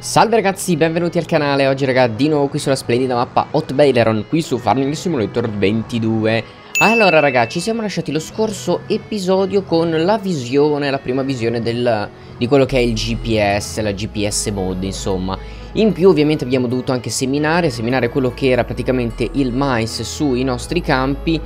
Salve ragazzi, benvenuti al canale, oggi ragazzi di nuovo qui sulla splendida mappa Hot Baileron, qui su Farming Simulator 22 Allora ragazzi, ci siamo lasciati lo scorso episodio con la visione, la prima visione del, di quello che è il GPS, la GPS mod insomma in più ovviamente abbiamo dovuto anche seminare, seminare quello che era praticamente il mais sui nostri campi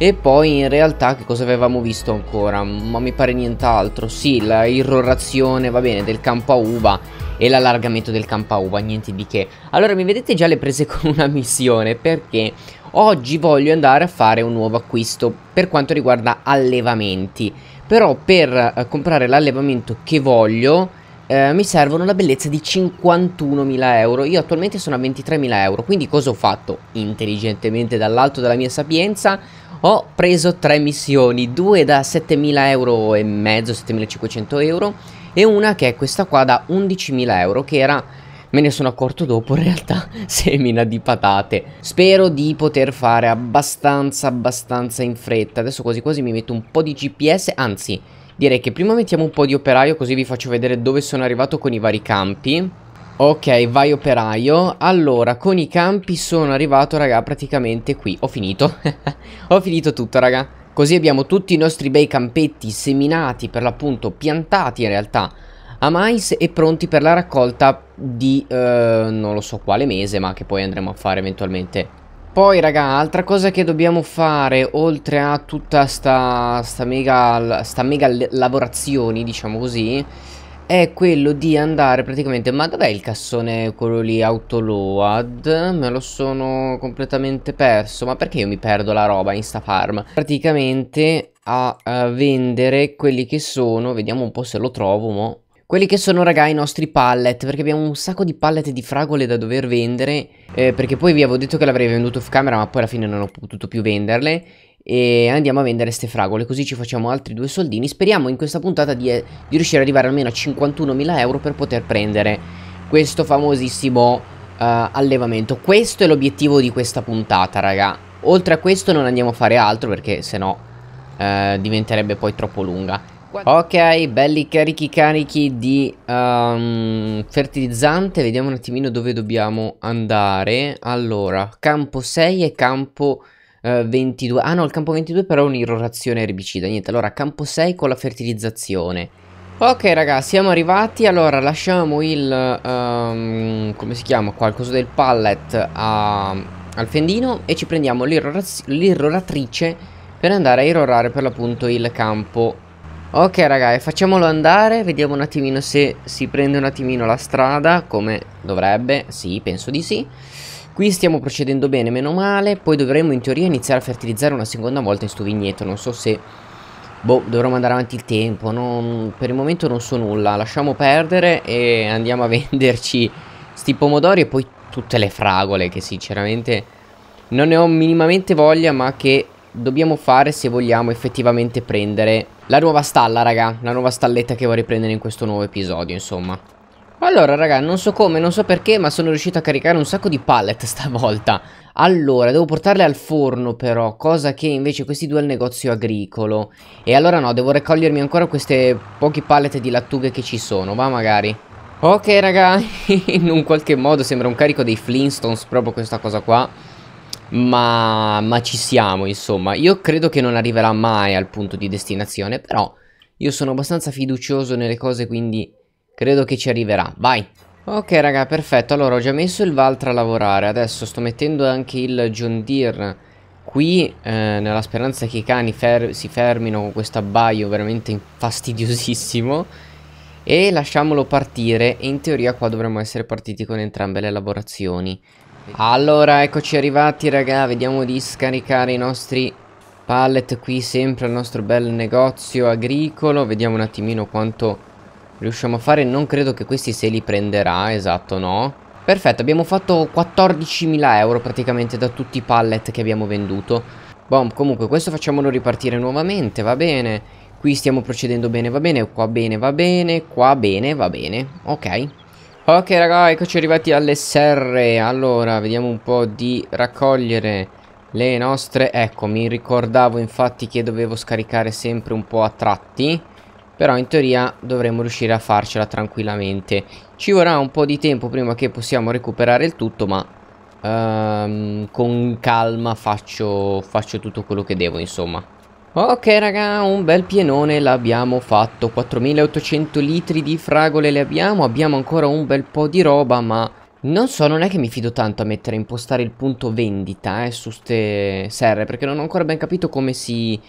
e poi in realtà che cosa avevamo visto ancora? Ma mi pare nient'altro, sì, la irrorazione, va bene, del campo a uva e l'allargamento del campo uva, niente di che. Allora mi vedete già le prese con una missione perché oggi voglio andare a fare un nuovo acquisto per quanto riguarda allevamenti. Però per eh, comprare l'allevamento che voglio eh, mi servono la bellezza di 51.000 euro. Io attualmente sono a 23.000 euro, quindi cosa ho fatto? Intelligentemente dall'alto della mia sapienza ho preso tre missioni, due da 7.000 euro e mezzo, 7.500 euro e una che è questa qua da 11.000 euro che era me ne sono accorto dopo in realtà semina di patate spero di poter fare abbastanza abbastanza in fretta adesso quasi quasi mi metto un po' di gps anzi direi che prima mettiamo un po' di operaio così vi faccio vedere dove sono arrivato con i vari campi Ok, vai operaio. Allora, con i campi sono arrivato, raga, praticamente qui. Ho finito. Ho finito tutto, raga. Così abbiamo tutti i nostri bei campetti seminati, per l'appunto piantati in realtà a mais e pronti per la raccolta di eh, non lo so quale mese, ma che poi andremo a fare eventualmente. Poi raga, altra cosa che dobbiamo fare, oltre a tutta sta, sta mega, sta mega lavorazioni, diciamo così, è quello di andare praticamente ma dov'è il cassone quello lì autoload me lo sono completamente perso ma perché io mi perdo la roba in sta farm praticamente a, a vendere quelli che sono vediamo un po' se lo trovo mo quelli che sono raga i nostri pallet perché abbiamo un sacco di pallet di fragole da dover vendere eh, perché poi vi avevo detto che l'avrei venduto off camera ma poi alla fine non ho potuto più venderle e andiamo a vendere queste fragole così ci facciamo altri due soldini speriamo in questa puntata di, di riuscire ad arrivare almeno a 51.000 euro per poter prendere questo famosissimo uh, allevamento questo è l'obiettivo di questa puntata raga oltre a questo non andiamo a fare altro perché sennò uh, diventerebbe poi troppo lunga Ok, belli carichi carichi di um, fertilizzante Vediamo un attimino dove dobbiamo andare Allora, campo 6 e campo 22. Eh, ah no, il campo 22 però è un'irrorazione erbicida. Niente, allora campo 6 con la fertilizzazione. Ok ragazzi, siamo arrivati. Allora lasciamo il... Um, come si chiama? Qualcosa del pallet a, al fendino e ci prendiamo l'irroratrice per andare a irrorare per l'appunto il campo Ok ragazzi facciamolo andare Vediamo un attimino se si prende un attimino la strada Come dovrebbe Sì penso di sì Qui stiamo procedendo bene, meno male, poi dovremmo in teoria iniziare a fertilizzare una seconda volta in sto vigneto, non so se... Boh, dovrò mandare avanti il tempo, non... per il momento non so nulla, lasciamo perdere e andiamo a venderci sti pomodori e poi tutte le fragole che sinceramente non ne ho minimamente voglia ma che dobbiamo fare se vogliamo effettivamente prendere la nuova stalla raga, la nuova stalletta che vorrei prendere in questo nuovo episodio insomma. Allora raga, non so come, non so perché, ma sono riuscito a caricare un sacco di pallet stavolta. Allora, devo portarle al forno però, cosa che invece questi due al negozio agricolo. E allora no, devo raccogliermi ancora queste pochi pallet di lattughe che ci sono, va magari. Ok raga, in un qualche modo sembra un carico dei Flintstones proprio questa cosa qua. Ma, ma ci siamo insomma, io credo che non arriverà mai al punto di destinazione, però io sono abbastanza fiducioso nelle cose quindi Credo che ci arriverà, vai Ok raga, perfetto, allora ho già messo il Valtra a lavorare Adesso sto mettendo anche il John Deere qui eh, Nella speranza che i cani fer si fermino con questo abbaio veramente fastidiosissimo E lasciamolo partire E in teoria qua dovremmo essere partiti con entrambe le lavorazioni Allora, eccoci arrivati raga Vediamo di scaricare i nostri pallet qui sempre al nostro bel negozio agricolo Vediamo un attimino quanto Riusciamo a fare, non credo che questi se li prenderà, esatto, no? Perfetto, abbiamo fatto 14.000 euro praticamente da tutti i pallet che abbiamo venduto. Bom, comunque questo facciamolo ripartire nuovamente, va bene. Qui stiamo procedendo bene, va bene, qua bene, va bene, qua bene, va bene, ok. Ok raga, eccoci arrivati alle serre, allora vediamo un po' di raccogliere le nostre... Ecco, mi ricordavo infatti che dovevo scaricare sempre un po' a tratti... Però in teoria dovremmo riuscire a farcela tranquillamente. Ci vorrà un po' di tempo prima che possiamo recuperare il tutto, ma um, con calma faccio, faccio tutto quello che devo, insomma. Ok raga, un bel pienone l'abbiamo fatto, 4800 litri di fragole le abbiamo, abbiamo ancora un bel po' di roba, ma non so, non è che mi fido tanto a mettere a impostare il punto vendita eh, su ste serre, perché non ho ancora ben capito come si,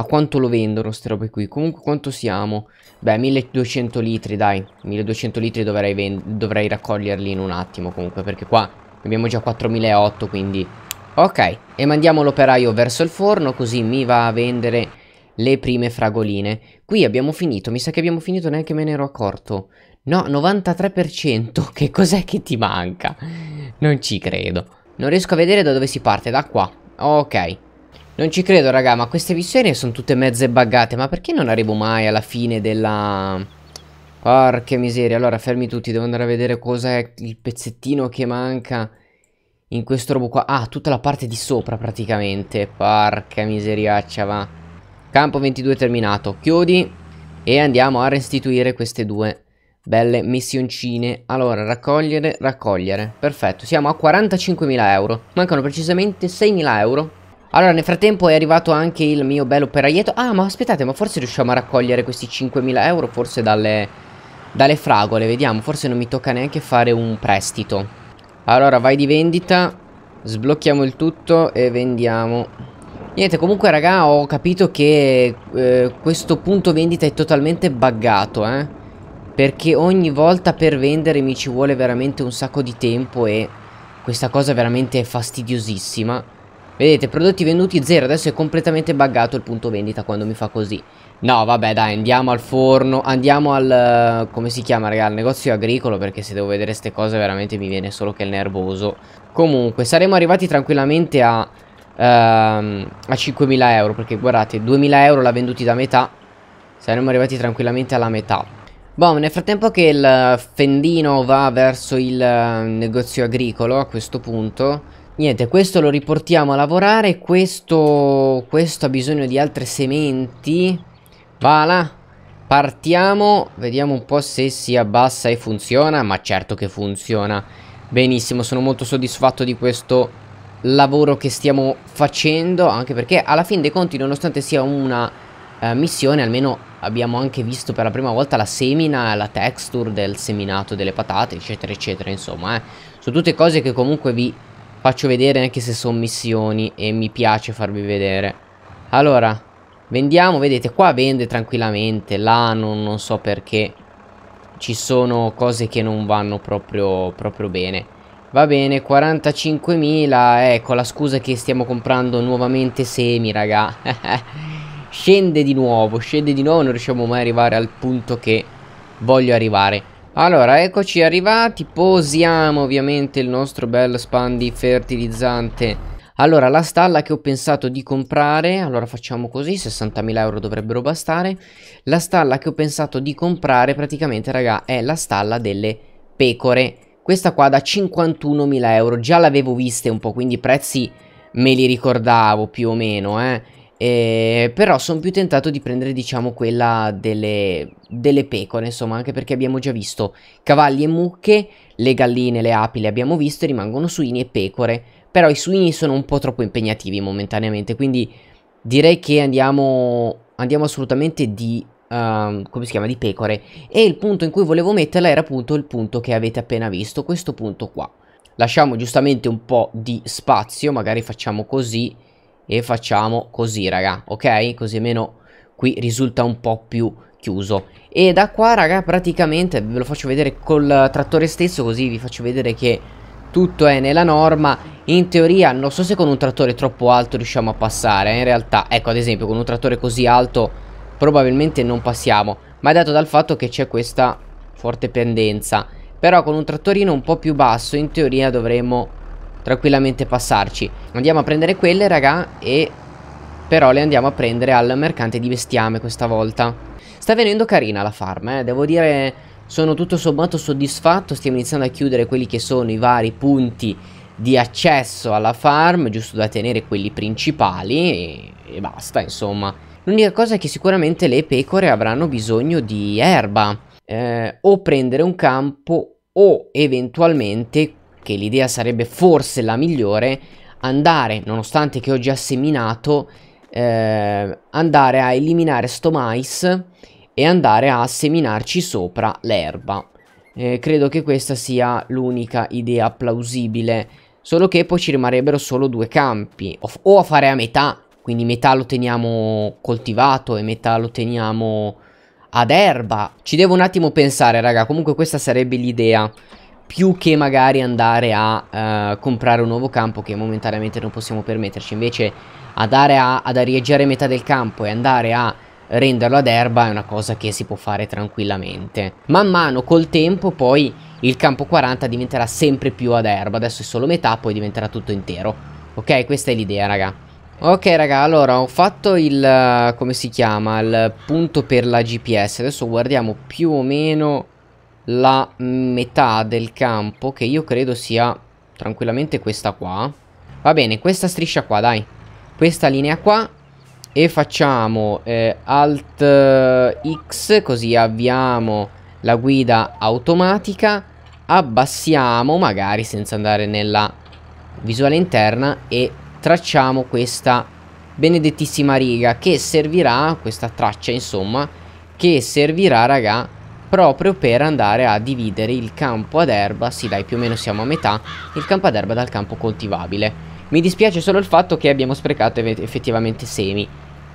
a quanto lo vendono queste robe qui? Comunque quanto siamo? Beh, 1200 litri, dai. 1200 litri dovrei, dovrei raccoglierli in un attimo comunque, perché qua abbiamo già 4008, quindi... Ok, e mandiamo l'operaio verso il forno, così mi va a vendere le prime fragoline. Qui abbiamo finito, mi sa che abbiamo finito, neanche me ne ero accorto. No, 93%, che cos'è che ti manca? Non ci credo. Non riesco a vedere da dove si parte, da qua. Ok. Non ci credo, raga, ma queste missioni sono tutte mezze buggate. Ma perché non arrivo mai alla fine della... Porca miseria. Allora, fermi tutti, devo andare a vedere cosa è il pezzettino che manca in questo robo qua. Ah, tutta la parte di sopra praticamente. Porca miseriaccia, va. Campo 22 terminato. Chiudi e andiamo a restituire queste due belle missioncine. Allora, raccogliere, raccogliere. Perfetto, siamo a 45.000 euro. Mancano precisamente 6.000 euro allora, nel frattempo è arrivato anche il mio bello operaietto Ah, ma aspettate, ma forse riusciamo a raccogliere questi 5.000 euro, forse dalle, dalle fragole, vediamo. Forse non mi tocca neanche fare un prestito. Allora, vai di vendita, sblocchiamo il tutto e vendiamo. Niente, comunque raga, ho capito che eh, questo punto vendita è totalmente buggato, eh. Perché ogni volta per vendere mi ci vuole veramente un sacco di tempo e questa cosa veramente è fastidiosissima. Vedete, prodotti venduti zero, adesso è completamente buggato il punto vendita quando mi fa così. No, vabbè, dai, andiamo al forno, andiamo al... Eh, come si chiama, raga, al negozio agricolo, perché se devo vedere queste cose veramente mi viene solo che il nervoso. Comunque, saremo arrivati tranquillamente a... Uh, a 5.000 euro, perché guardate, 2.000 euro l'ha venduti da metà, saremmo arrivati tranquillamente alla metà. Boh, nel frattempo che il fendino va verso il eh, negozio agricolo, a questo punto... Niente, questo lo riportiamo a lavorare, questo, questo ha bisogno di altre sementi. Va là, partiamo, vediamo un po' se si abbassa e funziona, ma certo che funziona. Benissimo, sono molto soddisfatto di questo lavoro che stiamo facendo, anche perché alla fine dei conti, nonostante sia una eh, missione, almeno abbiamo anche visto per la prima volta la semina, la texture del seminato delle patate, eccetera, eccetera, insomma. Eh. Sono tutte cose che comunque vi Faccio vedere anche se sono missioni e mi piace farvi vedere. Allora, vendiamo, vedete, qua vende tranquillamente, là non, non so perché. Ci sono cose che non vanno proprio, proprio bene. Va bene, 45.000, ecco la scusa che stiamo comprando nuovamente semi, raga. scende di nuovo, scende di nuovo, non riusciamo mai ad arrivare al punto che voglio arrivare. Allora, eccoci arrivati, posiamo ovviamente il nostro bel span di fertilizzante allora, la stalla che ho pensato di comprare, allora facciamo così, 60.000 euro dovrebbero bastare. La stalla che ho pensato di comprare praticamente, raga, è la stalla delle pecore. Questa qua da 51.000 euro, già l'avevo vista un po', quindi i prezzi me li ricordavo più o meno, eh. Eh, però sono più tentato di prendere diciamo quella delle, delle, pecore insomma anche perché abbiamo già visto cavalli e mucche le galline le api le abbiamo viste rimangono suini e pecore però i suini sono un po' troppo impegnativi momentaneamente quindi direi che andiamo, andiamo assolutamente di Uh, come si chiama, di pecore e il punto in cui volevo metterla era appunto il punto che avete appena visto, questo punto qua. Lasciamo giustamente un po' di spazio, magari facciamo così e facciamo così raga ok così almeno qui risulta un po' più chiuso e da qua raga praticamente ve lo faccio vedere col trattore stesso così vi faccio vedere che tutto è nella norma in teoria non so se con un trattore troppo alto riusciamo a passare eh, in realtà ecco ad esempio con un trattore così alto probabilmente non passiamo ma è dato dal fatto che c'è questa forte pendenza però con un trattorino un po' più basso in teoria dovremmo tranquillamente passarci Andiamo a prendere quelle raga e però le andiamo a prendere al mercante di bestiame questa volta Sta venendo carina la farm eh, devo dire sono tutto sommato soddisfatto Stiamo iniziando a chiudere quelli che sono i vari punti di accesso alla farm Giusto da tenere quelli principali e, e basta insomma L'unica cosa è che sicuramente le pecore avranno bisogno di erba eh, o prendere un campo o eventualmente che l'idea sarebbe forse la migliore, andare, nonostante che ho già seminato, eh, andare a eliminare sto mais e andare a seminarci sopra l'erba. Eh, credo che questa sia l'unica idea plausibile, solo che poi ci rimarrebbero solo due campi, o a fare a metà, quindi metà lo teniamo coltivato e metà lo teniamo ad erba. Ci devo un attimo pensare, raga, comunque questa sarebbe l'idea più che magari andare a uh, comprare un nuovo campo che momentaneamente non possiamo permetterci, invece andare a, ad arieggiare metà del campo e andare a renderlo ad erba è una cosa che si può fare tranquillamente. Man mano col tempo poi il campo 40 diventerà sempre più ad erba, adesso è solo metà, poi diventerà tutto intero. Ok, questa è l'idea, raga. Ok, raga, allora ho fatto il, eh, come si chiama, il punto per la GPS. Adesso guardiamo più o meno la metà del campo che io credo sia tranquillamente questa qua. Va bene, questa striscia qua, dai. Questa linea qua e facciamo eh, Alt eh, X così avviamo la guida automatica. Abbassiamo magari senza andare nella visuale interna e tracciamo questa benedettissima riga che servirà, questa traccia insomma, che servirà ragà, proprio per andare a dividere il campo ad erba, sì dai più o meno siamo a metà, il campo ad erba dal campo coltivabile. Mi dispiace solo il fatto che abbiamo sprecato effettivamente semi,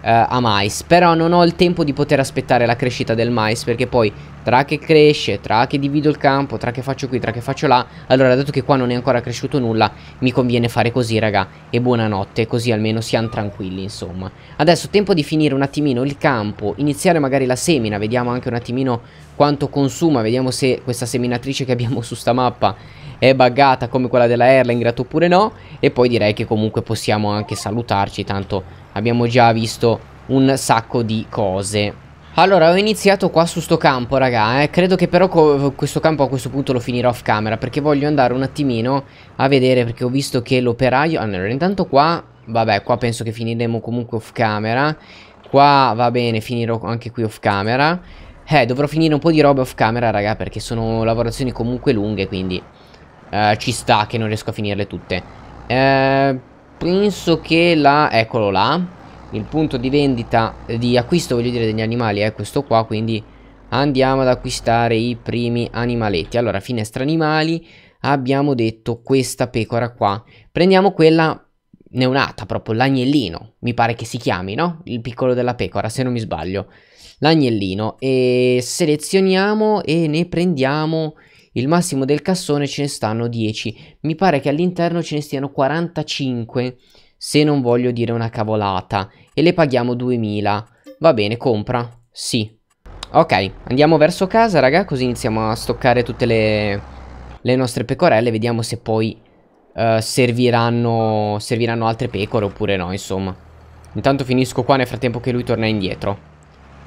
Uh, a mais Però non ho il tempo di poter aspettare la crescita del mais Perché poi tra che cresce, tra che divido il campo, tra che faccio qui, tra che faccio là Allora dato che qua non è ancora cresciuto nulla Mi conviene fare così raga E buonanotte così almeno siamo tranquilli insomma Adesso tempo di finire un attimino il campo Iniziare magari la semina Vediamo anche un attimino quanto consuma, vediamo se questa seminatrice che abbiamo su sta mappa è buggata come quella della Erlingrat oppure no e poi direi che comunque possiamo anche salutarci tanto abbiamo già visto un sacco di cose allora ho iniziato qua su sto campo raga eh. credo che però questo campo a questo punto lo finirò off camera perché voglio andare un attimino a vedere perché ho visto che l'operaio ah, allora intanto qua vabbè qua penso che finiremo comunque off camera qua va bene finirò anche qui off camera eh, dovrò finire un po' di roba off camera, raga, perché sono lavorazioni comunque lunghe, quindi eh, ci sta che non riesco a finirle tutte. Eh, penso che la... eccolo là. Il punto di vendita, eh, di acquisto, voglio dire, degli animali è questo qua, quindi andiamo ad acquistare i primi animaletti. Allora, finestra animali, abbiamo detto questa pecora qua. Prendiamo quella neonata, proprio l'agnellino, mi pare che si chiami, no? Il piccolo della pecora, se non mi sbaglio l'agnellino e selezioniamo e ne prendiamo il massimo del cassone ce ne stanno 10 mi pare che all'interno ce ne stiano 45 se non voglio dire una cavolata e le paghiamo 2000 va bene compra sì ok andiamo verso casa raga così iniziamo a stoccare tutte le, le nostre pecorelle vediamo se poi uh, serviranno, serviranno altre pecore oppure no insomma intanto finisco qua nel frattempo che lui torna indietro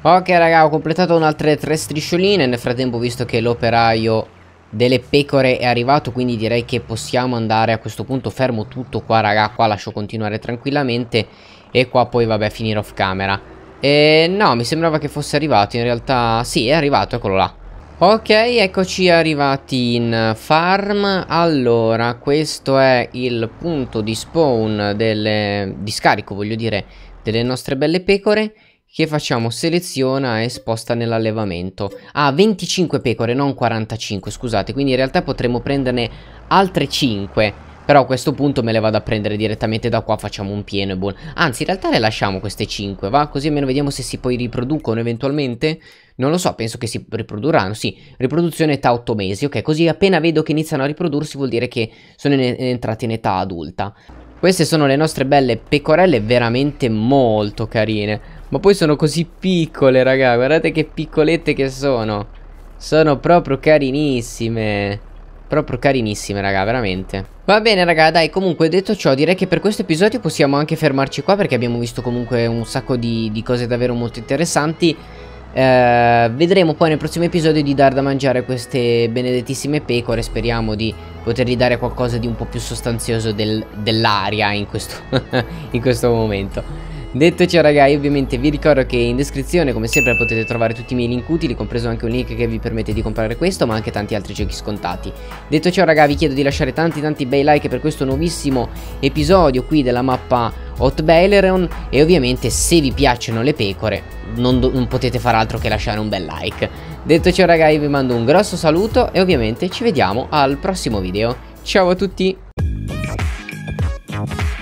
Ok raga ho completato un'altra tre striscioline Nel frattempo visto che l'operaio delle pecore è arrivato Quindi direi che possiamo andare a questo punto Fermo tutto qua raga Qua lascio continuare tranquillamente E qua poi vabbè finire off camera E no mi sembrava che fosse arrivato In realtà sì è arrivato eccolo là Ok, eccoci arrivati in farm. Allora, questo è il punto di spawn delle, di scarico, voglio dire, delle nostre belle pecore che facciamo seleziona e sposta nell'allevamento ah 25 pecore non 45 scusate quindi in realtà potremmo prenderne altre 5 però a questo punto me le vado a prendere direttamente da qua facciamo un pieno e buon anzi in realtà le lasciamo queste 5 va così almeno vediamo se si poi riproducono eventualmente non lo so, penso che si riprodurranno. Sì, riproduzione età 8 mesi. Ok, così appena vedo che iniziano a riprodursi vuol dire che sono in entrati in età adulta. Queste sono le nostre belle pecorelle veramente molto carine. Ma poi sono così piccole, raga. Guardate che piccolette che sono. Sono proprio carinissime. Proprio carinissime, raga, veramente. Va bene, raga, dai, comunque, detto ciò, direi che per questo episodio possiamo anche fermarci qua perché abbiamo visto comunque un sacco di, di cose davvero molto interessanti. Eh, vedremo poi nel prossimo episodio di dar da mangiare queste benedettissime pecore. Speriamo di potergli dare qualcosa di un po' più sostanzioso del, dell'aria in, in questo momento. Detto ciò ragazzi ovviamente vi ricordo che in descrizione come sempre potete trovare tutti i miei link utili Compreso anche un link che vi permette di comprare questo ma anche tanti altri giochi scontati Detto ciò ragazzi vi chiedo di lasciare tanti tanti bei like per questo nuovissimo episodio qui della mappa Hot Baileron E ovviamente se vi piacciono le pecore non, non potete far altro che lasciare un bel like Detto ciò ragazzi vi mando un grosso saluto e ovviamente ci vediamo al prossimo video Ciao a tutti